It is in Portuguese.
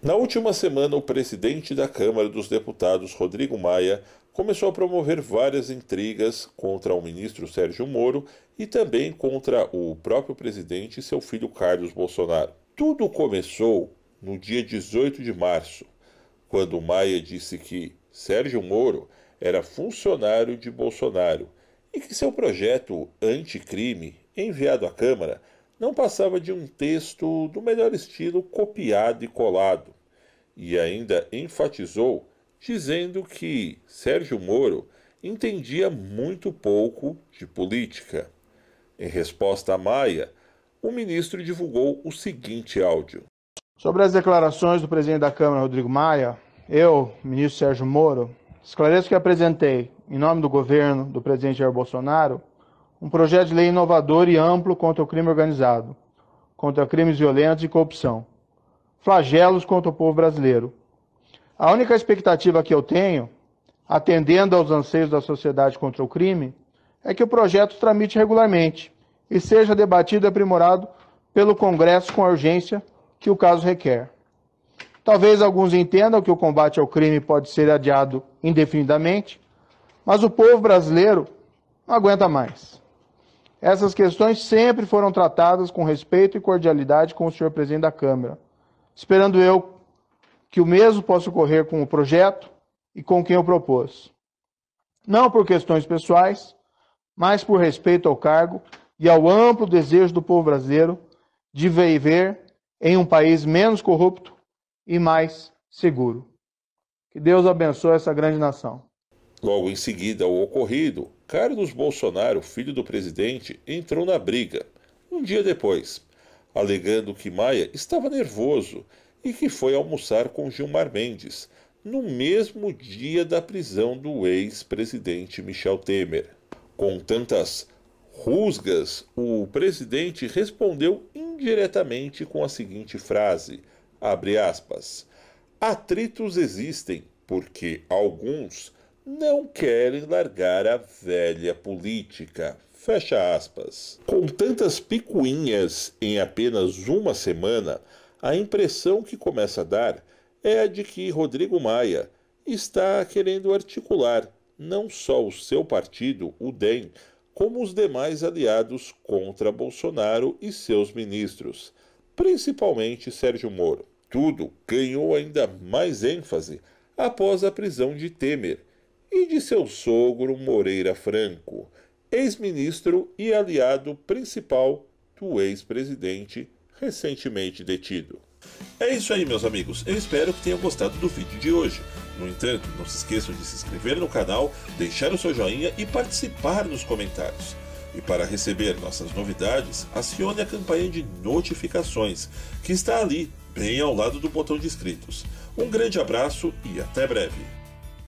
Na última semana, o presidente da Câmara dos Deputados, Rodrigo Maia, começou a promover várias intrigas contra o ministro Sérgio Moro e também contra o próprio presidente e seu filho Carlos Bolsonaro. Tudo começou no dia 18 de março, quando Maia disse que Sérgio Moro era funcionário de Bolsonaro e que seu projeto anticrime, enviado à Câmara, não passava de um texto do melhor estilo copiado e colado, e ainda enfatizou dizendo que Sérgio Moro entendia muito pouco de política. Em resposta a Maia, o ministro divulgou o seguinte áudio. Sobre as declarações do presidente da Câmara, Rodrigo Maia, eu, ministro Sérgio Moro, esclareço que apresentei, em nome do governo do presidente Jair Bolsonaro, um projeto de lei inovador e amplo contra o crime organizado, contra crimes violentos e corrupção. Flagelos contra o povo brasileiro. A única expectativa que eu tenho, atendendo aos anseios da sociedade contra o crime, é que o projeto tramite regularmente e seja debatido e aprimorado pelo Congresso com a urgência que o caso requer. Talvez alguns entendam que o combate ao crime pode ser adiado indefinidamente, mas o povo brasileiro não aguenta mais. Essas questões sempre foram tratadas com respeito e cordialidade com o senhor presidente da Câmara. Esperando eu que o mesmo possa ocorrer com o projeto e com quem o propôs. Não por questões pessoais, mas por respeito ao cargo e ao amplo desejo do povo brasileiro de viver em um país menos corrupto e mais seguro. Que Deus abençoe essa grande nação. Logo em seguida ao ocorrido, Carlos Bolsonaro, filho do presidente, entrou na briga, um dia depois, alegando que Maia estava nervoso e que foi almoçar com Gilmar Mendes, no mesmo dia da prisão do ex-presidente Michel Temer. Com tantas rusgas, o presidente respondeu indiretamente com a seguinte frase: abre aspas. Atritos existem porque alguns não querem largar a velha política. Fecha aspas. Com tantas picuinhas em apenas uma semana, a impressão que começa a dar é a de que Rodrigo Maia está querendo articular não só o seu partido, o DEM, como os demais aliados contra Bolsonaro e seus ministros, principalmente Sérgio Moro. Tudo ganhou ainda mais ênfase após a prisão de Temer, e de seu sogro Moreira Franco, ex-ministro e aliado principal do ex-presidente recentemente detido. É isso aí, meus amigos. Eu espero que tenham gostado do vídeo de hoje. No entanto, não se esqueçam de se inscrever no canal, deixar o seu joinha e participar nos comentários. E para receber nossas novidades, acione a campanha de notificações, que está ali, bem ao lado do botão de inscritos. Um grande abraço e até breve!